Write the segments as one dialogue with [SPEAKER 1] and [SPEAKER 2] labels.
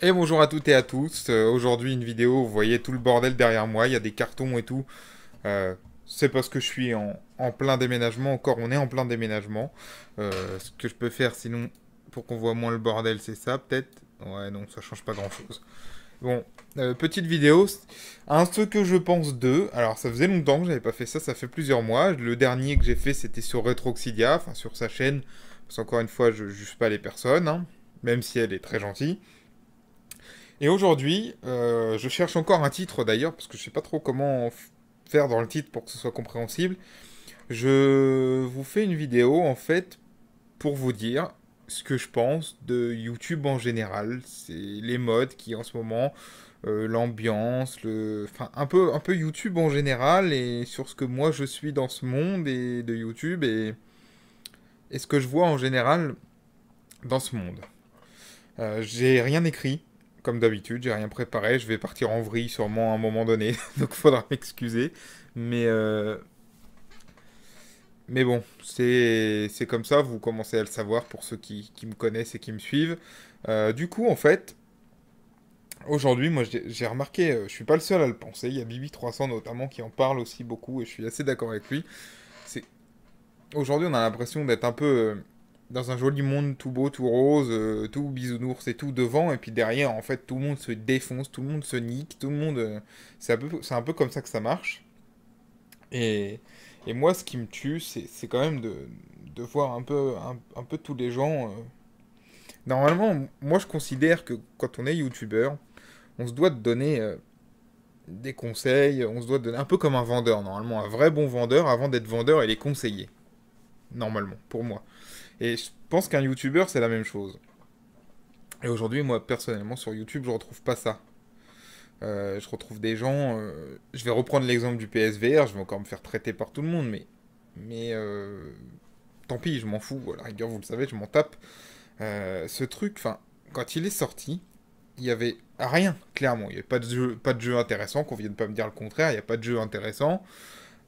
[SPEAKER 1] Et bonjour à toutes et à tous, euh, aujourd'hui une vidéo, vous voyez tout le bordel derrière moi, il y a des cartons et tout. Euh, c'est parce que je suis en, plein déménagement, encore on est en plein déménagement. Euh, ce que je peux faire sinon pour qu'on voit moins le bordel c'est ça peut-être. Ouais non ça change pas grand chose. Bon, euh, petite vidéo, un truc que je pense de, Alors ça faisait longtemps que n'avais pas fait ça, ça fait plusieurs mois. Le dernier que j'ai fait c'était sur Retroxidia, enfin sur sa chaîne, parce qu'encore une fois je ne juge pas les personnes, hein, même si elle est très gentille. Et aujourd'hui, euh, je cherche encore un titre d'ailleurs, parce que je ne sais pas trop comment faire dans le titre pour que ce soit compréhensible. Je vous fais une vidéo en fait pour vous dire ce que je pense de YouTube en général. C'est les modes qui en ce moment, euh, l'ambiance, le... enfin, un, peu, un peu YouTube en général et sur ce que moi je suis dans ce monde et de YouTube et, et ce que je vois en général dans ce monde. Euh, j'ai rien écrit, comme d'habitude, j'ai rien préparé, je vais partir en vrille sûrement à un moment donné, donc faudra m'excuser. Mais... Euh, mais bon, c'est comme ça, vous commencez à le savoir pour ceux qui, qui me connaissent et qui me suivent. Euh, du coup, en fait, aujourd'hui, moi j'ai remarqué, euh, je suis pas le seul à le penser, il y a Bibi300 notamment qui en parle aussi beaucoup et je suis assez d'accord avec lui. C'est Aujourd'hui, on a l'impression d'être un peu euh, dans un joli monde tout beau, tout rose, tout bisounours et tout devant, et puis derrière, en fait, tout le monde se défonce, tout le monde se nique, tout le monde. c'est un, peu, un peu comme ça que ça marche. Et, et moi, ce qui me tue, c'est quand même de, voir un peu, tous les gens. Euh, normalement, moi, je considère que quand on est youtubeur, on se doit de donner euh, des conseils, on se doit de donner un peu comme un vendeur, normalement. Un vrai bon vendeur, avant d'être vendeur, il est conseiller. Normalement, pour moi. Et je pense qu'un youtubeur, c'est la même chose. Et aujourd'hui, moi, personnellement, sur YouTube, je ne retrouve pas ça. Euh, je retrouve des gens. Euh, je vais reprendre l'exemple du PSVR, je vais encore me faire traiter par tout le monde, mais. Mais. Euh, tant pis, je m'en fous. la rigueur, vous le savez, je m'en tape. ce truc, enfin, quand il est sorti, il y avait rien, clairement. Il n'y avait pas de jeu, pas de jeu intéressant, qu'on vienne pas me dire le contraire, il n'y a pas de jeu intéressant.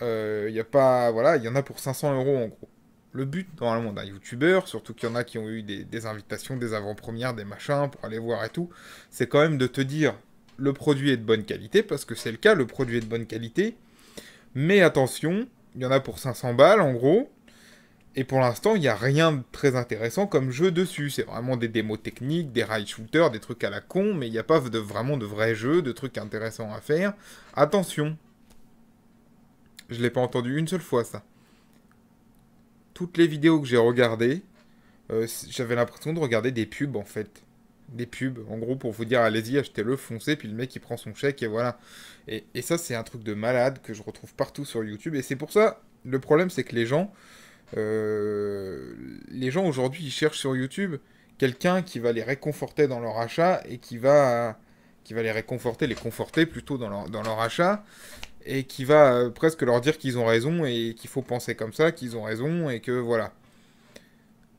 [SPEAKER 1] Il y a pas. Voilà, il y en a pour 500 euros en gros. Le but, normalement, d'un youtubeur, surtout qu'il y en a qui ont eu des, des invitations, des avant-premières, des machins pour aller voir et tout, c'est quand même de te dire le produit est de bonne qualité, parce que c'est le cas, le produit est de bonne qualité. Mais attention, il y en a pour 500 balles en gros. Et pour l'instant, il n'y a rien de très intéressant comme jeu dessus. C'est vraiment des démos techniques, des rail shooters, des trucs à la con, mais il n'y a pas vraiment de vrais jeux, de trucs intéressants à faire. Attention. Je ne l'ai pas entendu une seule fois ça. Toutes les vidéos que j'ai regardées, euh, j'avais l'impression de regarder des pubs en fait des pubs, en gros, pour vous dire allez-y, achetez-le, foncez, puis le mec il prend son chèque et voilà. Et, ça, c'est un truc de malade que je retrouve partout sur YouTube. Et c'est pour ça, le problème, c'est que les gens, euh, les gens aujourd'hui, ils cherchent sur YouTube quelqu'un qui va les réconforter dans leur achat et qui va, qui va les réconforter, les conforter plutôt dans leur, dans leur achat et qui va euh, presque leur dire qu'ils ont raison et qu'il faut penser comme ça, qu'ils ont raison et que voilà.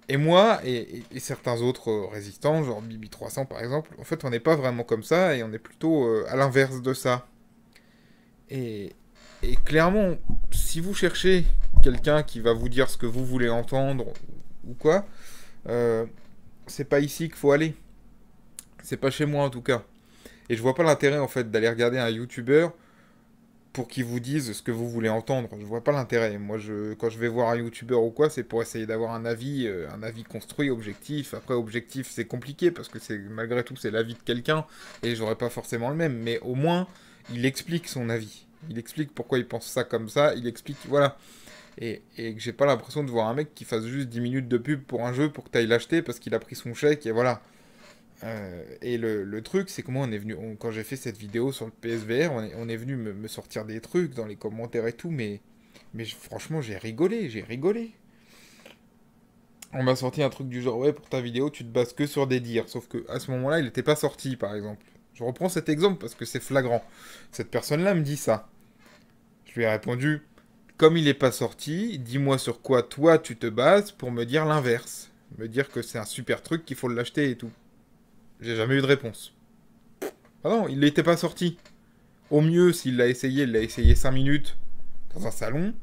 [SPEAKER 1] Et moi et, certains autres résistants, genre Bibi300 par exemple, en fait on n'est pas vraiment comme ça et on est plutôt euh, à l'inverse de ça. Et, clairement, si vous cherchez quelqu'un qui va vous dire ce que vous voulez entendre ou quoi, euh, c'est pas ici qu'il faut aller. C'est pas chez moi en tout cas. Et je vois pas l'intérêt en fait d'aller regarder un youtubeur pour qu'ils vous disent ce que vous voulez entendre. Je vois pas l'intérêt. Moi, je, quand je vais voir un youtubeur ou quoi, c'est pour essayer d'avoir un avis, euh, un avis construit, objectif. Après, objectif, c'est compliqué parce que c'est malgré tout c'est l'avis de quelqu'un et j'aurais pas forcément le même. Mais au moins, il explique son avis. Il explique pourquoi il pense ça comme ça. Il explique, voilà. Et, et que j'ai pas l'impression de voir un mec qui fasse juste 10 minutes de pub pour un jeu pour que tu ailles l'acheter parce qu'il a pris son chèque et voilà. Euh, et le, truc, c'est que moi, on est venu, quand j'ai fait cette vidéo sur le PSVR, on est, venu me, sortir des trucs dans les commentaires et tout, mais, franchement, j'ai rigolé, j'ai rigolé. On m'a sorti un truc du genre, ouais, pour ta vidéo, tu te bases que sur des dires. Sauf que à ce moment-là, il n'était pas sorti, par exemple. Je reprends cet exemple parce que c'est flagrant. Cette personne-là me dit ça. Je lui ai répondu, comme il n'est pas sorti, dis-moi sur quoi toi tu te bases pour me dire l'inverse. Me dire que c'est un super truc, qu'il faut l'acheter et tout. J'ai jamais eu de réponse. Ah non, il n'était pas sorti. Au mieux, s'il l'a essayé, il l'a essayé 5 minutes dans un salon,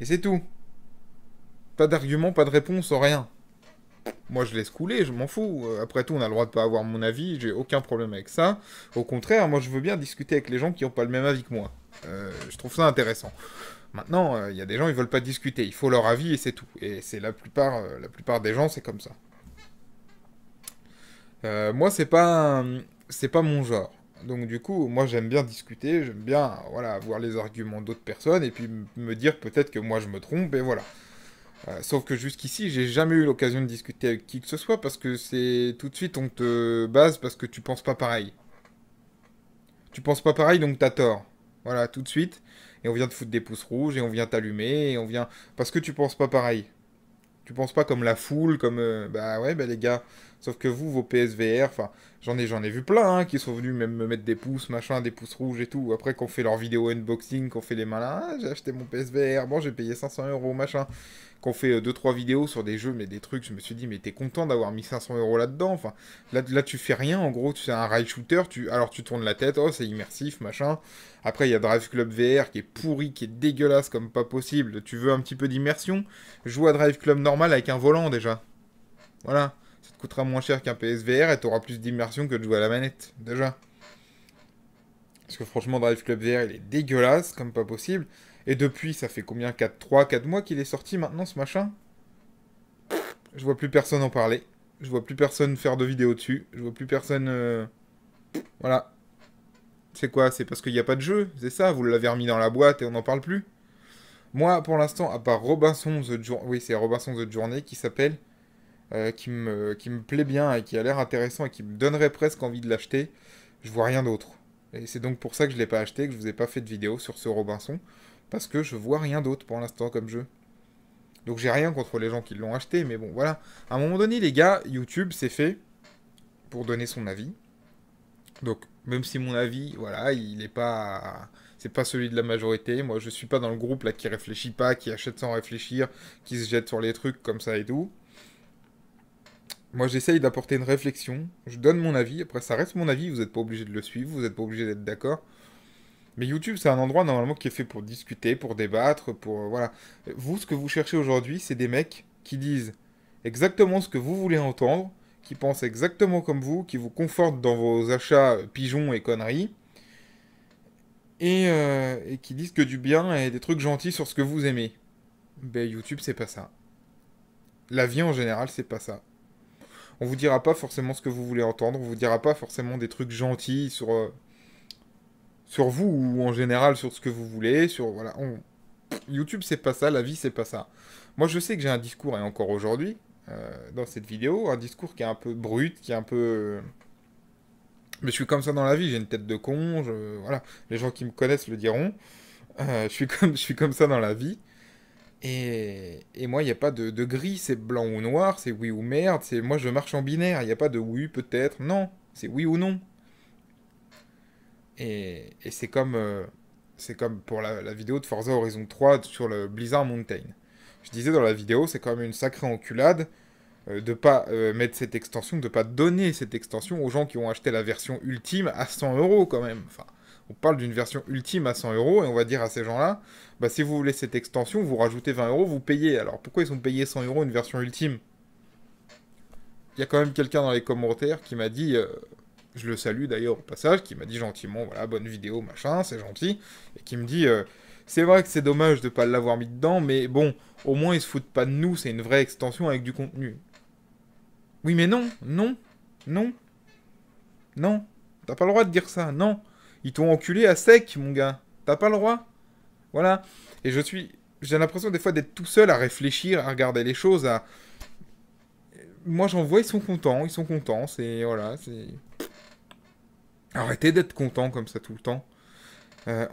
[SPEAKER 1] et c'est tout. Pas d'argument, pas de réponse, rien. Moi, je laisse couler, je m'en fous. Après tout, on a le droit de pas avoir mon avis, j'ai aucun problème avec ça. Au contraire, moi, je veux bien discuter avec les gens qui n'ont pas le même avis que moi. Euh, je trouve ça intéressant. Maintenant, euh, il y a des gens, ils veulent pas discuter, il faut leur avis et c'est tout. Et c'est la plupart, euh, la plupart des gens, c'est comme ça. Euh, moi, c'est pas, c'est pas mon genre. Donc du coup, moi j'aime bien discuter, j'aime bien voilà voir les arguments d'autres personnes et puis me dire peut-être que moi je me trompe et voilà. Euh, sauf que jusqu'ici, j'ai jamais eu l'occasion de discuter avec qui que ce soit parce que c'est tout de suite on te base parce que tu penses pas pareil. Tu penses pas pareil donc t'as tort. Voilà, tout de suite. Et on vient te foutre des pouces rouges et on vient t'allumer et on vient parce que tu penses pas pareil. Tu penses pas comme la foule, comme euh, bah ouais, bah les gars, Sauf que vous, vos PSVR, enfin, j'en ai, j'en ai vu plein hein, qui sont venus même me mettre des pouces, machin, des pouces rouges et tout. Après qu'on fait leur vidéo unboxing, qu'on fait les malins, ah, j'ai acheté mon PSVR, bon, j'ai payé 500 euros, machin. Qu'on fait 2-3 euh, vidéos sur des jeux, mais des trucs, je me suis dit, mais t'es content d'avoir mis 500 euros là-dedans. Enfin, là, là, tu fais rien, en gros, tu fais un rail shooter, tu, alors tu tournes la tête, oh, c'est immersif, machin. Après, il y a Drive Club VR qui est pourri, qui est dégueulasse comme pas possible. Tu veux un petit peu d'immersion Joue à Drive Club normal avec un volant déjà. Voilà. Ça te coûtera moins cher qu'un PSVR et t'auras plus d'immersion que de jouer à la manette, déjà. Parce que franchement, Drive Club VR, il est dégueulasse, comme pas possible. Et depuis, ça fait combien 4, 3, 4 mois qu'il est sorti maintenant, ce machin Je vois plus personne en parler. Je vois plus personne faire de vidéos dessus. Je vois plus personne... Euh, voilà. C'est quoi C'est parce qu'il n'y a pas de jeu, c'est ça Vous l'avez remis dans la boîte et on n'en parle plus Moi, pour l'instant, à part Robinson The Oui, c'est Robinson The Journey qui s'appelle... Euh, qui, me, qui me plaît bien et qui a l'air intéressant et qui me donnerait presque envie de l'acheter, je vois rien d'autre. Et c'est donc pour ça que je ne l'ai pas acheté, que je ne vous ai pas fait de vidéo sur ce Robinson, parce que je vois rien d'autre pour l'instant comme jeu. Donc j'ai rien contre les gens qui l'ont acheté, mais bon voilà. À un moment donné, les gars, YouTube c'est fait pour donner son avis. Donc même si mon avis, voilà, il n'est pas, c'est pas celui de la majorité. Moi, je suis pas dans le groupe là qui réfléchit pas, qui achète sans réfléchir, qui se jette sur les trucs comme ça et tout. Moi, j'essaye d'apporter une réflexion. Je donne mon avis. Après, ça reste mon avis. Vous n'êtes pas obligé de le suivre. Vous n'êtes pas obligé d'être d'accord. Mais YouTube, c'est un endroit normalement qui est fait pour discuter, pour débattre, pour euh, voilà. Vous, ce que vous cherchez aujourd'hui, c'est des mecs qui disent exactement ce que vous voulez entendre, qui pensent exactement comme vous, qui vous confortent dans vos achats euh, pigeons et conneries, euh, et, qui disent que du bien et des trucs gentils sur ce que vous aimez. Ben YouTube, c'est pas ça. La vie en général, c'est pas ça on vous dira pas forcément ce que vous voulez entendre, on vous dira pas forcément des trucs gentils sur, euh, sur vous ou en général sur ce que vous voulez, sur voilà, on... YouTube c'est pas ça, la vie c'est pas ça. Moi je sais que j'ai un discours et encore aujourd'hui euh, dans cette vidéo, un discours qui est un peu brut, qui est un peu euh, mais je suis comme ça dans la vie, j'ai une tête de con, voilà, les gens qui me connaissent le diront. je suis comme je suis comme ça dans la vie. Et, moi, il n'y a pas de, gris, c'est blanc ou noir, c'est oui ou merde, c'est moi je marche en binaire, il n'y a pas de oui, peut-être, non, c'est oui ou non. Et, c'est comme, euh, c'est comme pour la, vidéo de Forza Horizon 3 sur le Blizzard Mountain. Je disais dans la vidéo, c'est quand même une sacrée enculade euh, de pas euh, mettre cette extension, de pas donner cette extension aux gens qui ont acheté la version ultime à 100 euros quand même. Enfin, on parle d'une version ultime à 100 euros et on va dire à ces gens-là, bah, si vous voulez cette extension, vous rajoutez 20 euros, vous payez. Alors pourquoi ils ont payé 100 euros une version ultime Il y a quand même quelqu'un dans les commentaires qui m'a dit, euh, je le salue d'ailleurs au passage, qui m'a dit gentiment, voilà, bonne vidéo, machin, c'est gentil, et qui me dit, euh, c'est vrai que c'est dommage de ne pas l'avoir mis dedans, mais bon, au moins ils se foutent pas de nous, c'est une vraie extension avec du contenu. Oui mais non, non, non, non, t'as pas le droit de dire ça, non. Ils t'ont enculé à sec, mon gars. T'as pas le droit. Voilà. Et je suis. J'ai l'impression des fois d'être tout seul à réfléchir, à regarder les choses, Moi, j'en vois, ils sont contents, ils sont contents. C'est. Voilà, c'est. Arrêtez d'être content comme ça tout le temps. Euh,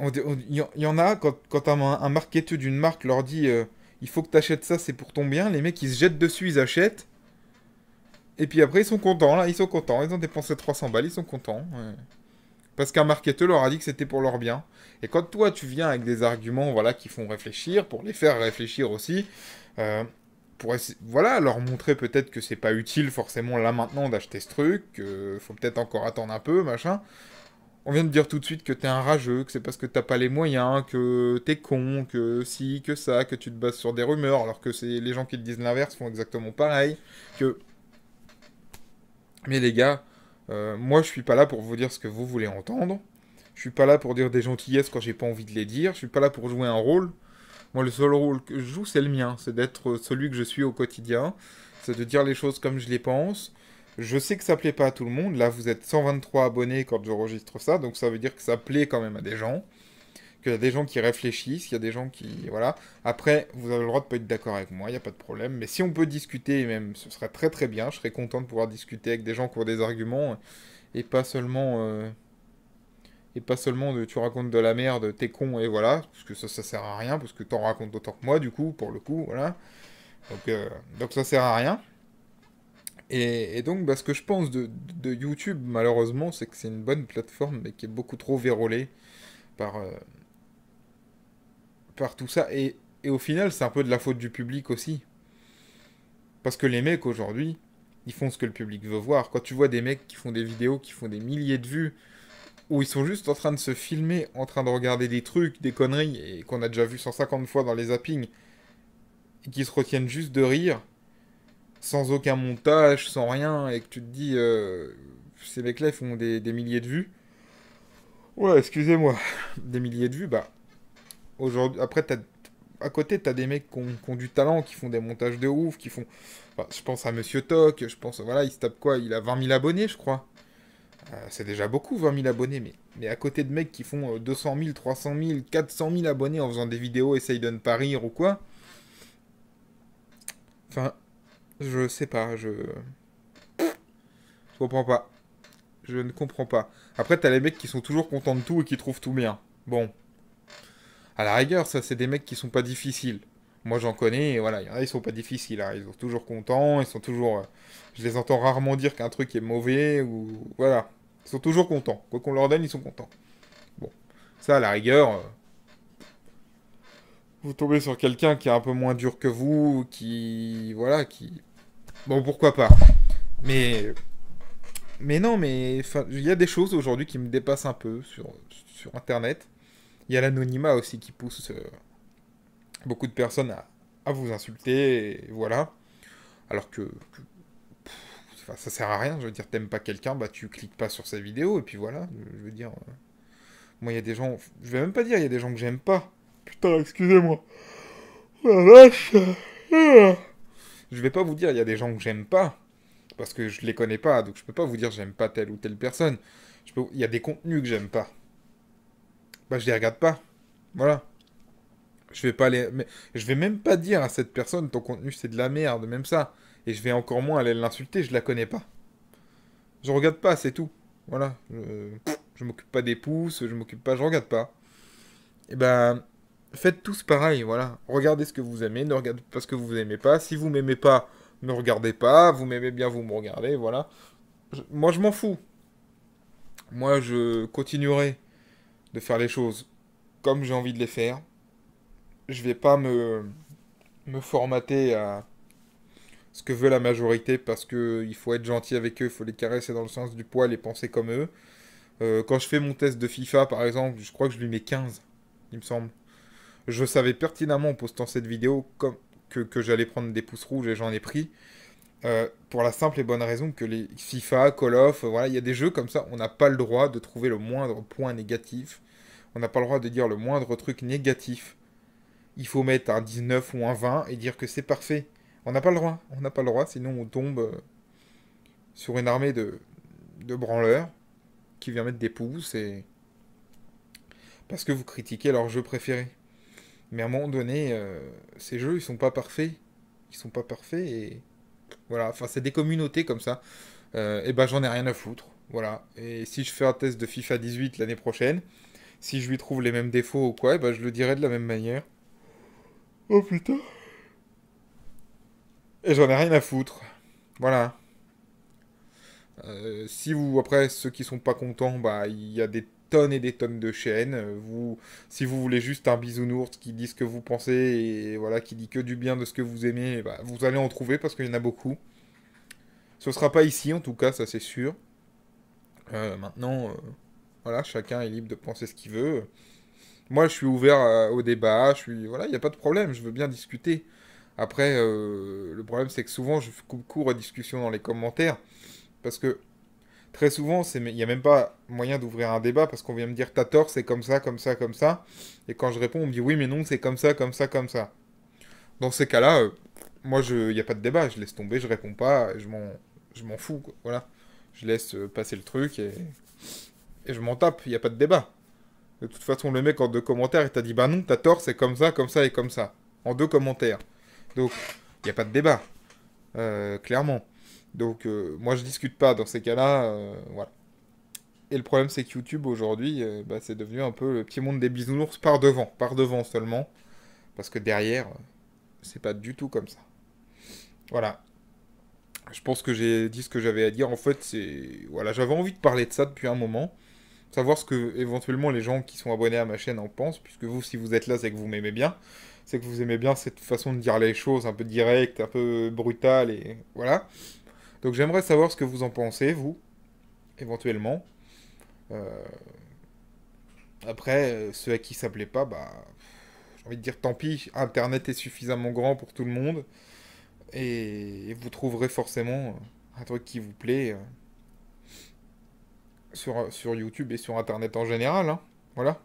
[SPEAKER 1] il y, en a, quand, un, un marketeur d'une marque leur dit euh, il faut que t'achètes ça, c'est pour ton bien, les mecs ils se jettent dessus, ils achètent. Et puis après ils sont contents, là, ils sont contents, ils ont dépensé 300 balles, ils sont contents. Parce qu'un marketeur leur a dit que c'était pour leur bien. Et quand toi, tu viens avec des arguments voilà, qui font réfléchir, pour les faire réfléchir aussi, euh, pour voilà, leur montrer peut-être que c'est pas utile forcément là maintenant d'acheter ce truc, qu'il faut peut-être encore attendre un peu, machin. On vient de dire tout de suite que t'es un rageux, que c'est parce que t'as pas les moyens, que t'es con, que si, que ça, que tu te bases sur des rumeurs, alors que c'est les gens qui te disent l'inverse font exactement pareil, que... Mais les gars, euh, moi, je suis pas là pour vous dire ce que vous voulez entendre. Je suis pas là pour dire des gentillesses quand j'ai pas envie de les dire. Je suis pas là pour jouer un rôle. Moi, le seul rôle que je joue, c'est le mien. C'est d'être celui que je suis au quotidien. C'est de dire les choses comme je les pense. Je sais que ça plaît pas à tout le monde. Là, vous êtes 123 abonnés quand j'enregistre ça, donc ça veut dire que ça plaît quand même à des gens qu'il y a des gens qui réfléchissent, il y a des gens qui... Voilà. Après, vous avez le droit de ne pas être d'accord avec moi, il n'y a pas de problème. Mais si on peut discuter, même, ce serait très très bien. Je serais content de pouvoir discuter avec des gens qui ont des arguments et pas seulement... Euh, et pas seulement de tu racontes de la merde, t'es con et voilà, parce que ça, ça sert à rien, parce que t'en racontes autant que moi, du coup, pour le coup, voilà. Donc, euh, donc ça sert à rien. Et, donc, bah, ce que je pense de, YouTube, malheureusement, c'est que c'est une bonne plateforme, mais qui est beaucoup trop vérolée par, euh, tout ça. Et, au final, c'est un peu de la faute du public aussi. Parce que les mecs aujourd'hui, ils font ce que le public veut voir. Quand tu vois des mecs qui font des vidéos, qui font des milliers de vues, où ils sont juste en train de se filmer, en train de regarder des trucs, des conneries, et qu'on a déjà vu 150 fois dans les zappings, et qui se retiennent juste de rire, sans aucun montage, sans rien, et que tu te dis, euh, ces mecs-là font des, des milliers de vues. Ouais, excusez-moi, des milliers de vues, bah, Aujourd'hui, après, à côté, t'as des mecs qui ont, du talent, qui font des montages de ouf, qui font. je pense à Monsieur Toc, je pense. Voilà, il se tape quoi Il a 20 000 abonnés, je crois. Euh, c'est déjà beaucoup, 20 000 abonnés, mais... mais à côté de mecs qui font 200 000, 300 000, 400 000 abonnés en faisant des vidéos, essaye de ne pas rire ou quoi. Enfin, je sais pas, je. Je comprends pas. Je ne comprends pas. Après, t'as les mecs qui sont toujours contents de tout et qui trouvent tout bien. Bon, à la rigueur, ça, c'est des mecs qui sont pas difficiles. Moi, j'en connais, et voilà, ils sont pas difficiles. Hein. Ils sont toujours contents, ils sont toujours. Euh, je les entends rarement dire qu'un truc est mauvais, ou. Voilà. Ils sont toujours contents. Quoi qu'on leur donne, ils sont contents. Bon. Ça, à la rigueur. Euh, vous tombez sur quelqu'un qui est un peu moins dur que vous, qui. Voilà, qui. Bon, pourquoi pas. Mais. Mais non, mais. Il y a des choses aujourd'hui qui me dépassent un peu sur, sur Internet il y a l'anonymat aussi qui pousse euh, beaucoup de personnes à, vous insulter, et voilà. Alors que, ça sert à rien, je veux dire, t'aimes pas quelqu'un, bah tu cliques pas sur sa vidéo, et puis voilà, je veux dire. Euh, moi, il y a des gens, je vais même pas dire, il y a des gens que j'aime pas. Putain, excusez-moi. Je vais pas vous dire, il y a des gens que j'aime pas parce que je les connais pas, donc je peux pas vous dire j'aime pas telle ou telle personne. Il y a des contenus que j'aime pas bah, je les regarde pas. Voilà. Je vais pas aller Mais je vais même pas dire à cette personne ton contenu c'est de la merde, même ça. Et je vais encore moins aller l'insulter, je la connais pas. Je regarde pas, c'est tout. Voilà. Je, je m'occupe pas des pouces, je m'occupe pas, je regarde pas. Et eh ben, faites tous pareil, voilà. Regardez ce que vous aimez, ne regardez pas ce que vous aimez pas. Si vous m'aimez pas, ne regardez pas. Vous m'aimez bien, vous me regardez, voilà. moi, je m'en fous. Moi, je continuerai de faire les choses comme j'ai envie de les faire. Je vais pas me, me formater à ce que veut la majorité parce qu'il faut être gentil avec eux, il faut les caresser dans le sens du poil et penser comme eux. Euh, quand je fais mon test de FIFA par exemple, je crois que je lui mets 15, il me semble. Je savais pertinemment en postant cette vidéo que, que j'allais prendre des pouces rouges et j'en ai pris. Euh, pour la simple et bonne raison que les FIFA, Call of, euh, voilà, il y a des jeux comme ça, on n'a pas le droit de trouver le moindre point négatif. On n'a pas le droit de dire le moindre truc négatif. Il faut mettre un 19 ou un 20 et dire que c'est parfait. On n'a pas le droit. On n'a pas le droit, sinon on tombe euh, sur une armée de, branleurs qui vient mettre des pouces et. Parce que vous critiquez leur jeu préféré. Mais à un moment donné, ces jeux, ils sont pas parfaits. Ils sont pas parfaits et voilà, enfin, c'est des communautés comme ça. Euh, et ben, j'en ai rien à foutre. Voilà. Et si je fais un test de FIFA 18 l'année prochaine, si je lui trouve les mêmes défauts ou quoi, et ben, je le dirai de la même manière. Oh putain. Et j'en ai rien à foutre. Voilà. Euh, si vous, après, ceux qui sont pas contents, bah, il y a des tonnes et des tonnes de chaînes. Euh, vous, si vous voulez juste un bisounours qui dit ce que vous pensez et voilà, qui dit que du bien de ce que vous aimez, eh ben, vous allez en trouver parce qu'il y en a beaucoup. Ce ne sera pas ici en tout cas, ça c'est sûr. Euh, maintenant, euh, voilà, chacun est libre de penser ce qu'il veut. Moi, je suis ouvert au débat. Je suis, voilà, il n'y a pas de problème. Je veux bien discuter. Après, le problème c'est que souvent je coupe court aux discussions dans les commentaires parce que très souvent, il n'y a même pas moyen d'ouvrir un débat parce qu'on vient me dire t'as tort, c'est comme ça, comme ça, comme ça. Et quand je réponds, on me dit oui, mais non, c'est comme ça, comme ça, comme ça. Dans ces cas-là, euh, moi, il n'y a pas de débat. Je laisse tomber, je réponds pas, je m'en fous. Voilà. Je laisse euh, passer le truc et, je m'en tape. Il n'y a pas de débat. De toute façon, le mec en deux commentaires, il t'a dit bah non, t'as tort, c'est comme ça, comme ça et comme ça. En deux commentaires. Donc, il n'y a pas de débat. Euh, clairement. Donc euh, moi je discute pas dans ces cas-là, euh, voilà. Et le problème c'est que YouTube aujourd'hui, euh, bah, c'est devenu un peu le petit monde des bisounours par devant, par devant seulement, parce que derrière, c'est pas du tout comme ça. Voilà. Je pense que j'ai dit ce que j'avais à dire. En fait, c'est voilà, j'avais envie de parler de ça depuis un moment, savoir ce que éventuellement les gens qui sont abonnés à ma chaîne en pensent, puisque vous, si vous êtes là, c'est que vous m'aimez bien, c'est que vous aimez bien cette façon de dire les choses un peu directe, un peu brutale et voilà. Donc j'aimerais savoir ce que vous en pensez, vous, éventuellement. Euh, après, euh, ceux à qui ça plaît pas, bah, j'ai envie de dire tant pis, Internet est suffisamment grand pour tout le monde. Et, vous trouverez forcément euh, un truc qui vous plaît sur, sur YouTube et sur Internet en général. Hein. Voilà.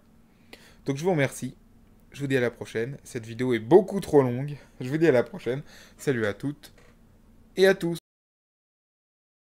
[SPEAKER 1] Donc je vous remercie. Je vous dis à la prochaine. Cette vidéo est beaucoup trop longue. Je vous dis à la prochaine. Salut à toutes et à tous.